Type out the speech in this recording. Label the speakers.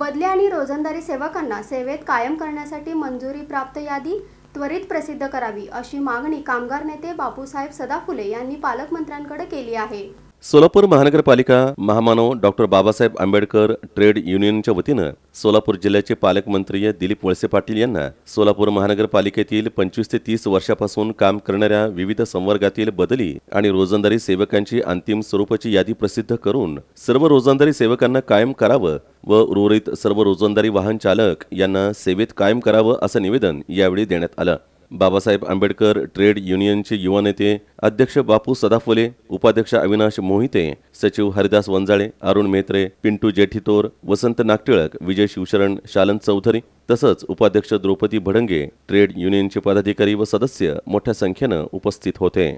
Speaker 1: बदले आणि रोजंदारी सेवकांना सेवेत कायम करण्यासाठी मंजुरी प्राप्त यादी त्वरित प्रसिद्ध करावी अशी मागणी कामगार नेते बापूसाहेब सदाफुले यांनी पालकमंत्र्यांकडे केली आहे
Speaker 2: सोलापूर महानगरपालिका महामानव डॉक्टर बाबासाहेब आंबेडकर ट्रेड युनियनच्या वतीनं सोलापूर जिल्ह्याचे पालकमंत्री दिलीप वळसे पाटील यांना सोलापूर महानगरपालिकेतील पंचवीस ते तीस वर्षापासून काम करणाऱ्या विविध संवर्गातील बदली आणि रोजंदारी सेवकांची अंतिम स्वरूपाची यादी प्रसिद्ध करून सर्व रोजंदारी सेवकांना कायम करावं व उर्वरित सर्व रोजंदारी वाहन चालक यांना सेवेत कायम करावं असं निवेदन यावेळी देण्यात आलं बाबासाहेब आंबेडकर ट्रेड युनियनचे युवा नेते अध्यक्ष बापू सदाफुले उपाध्यक्ष अविनाश मोहिते सचिव हरिदास वंजाळे अरुण मेत्रे पिंटू जेठीतोर वसंत नागटिळक विजय शिवशरण शालन चौधरी तसंच उपाध्यक्ष द्रौपदी भडंगे ट्रेड युनियनचे पदाधिकारी व सदस्य मोठ्या संख्येनं उपस्थित होते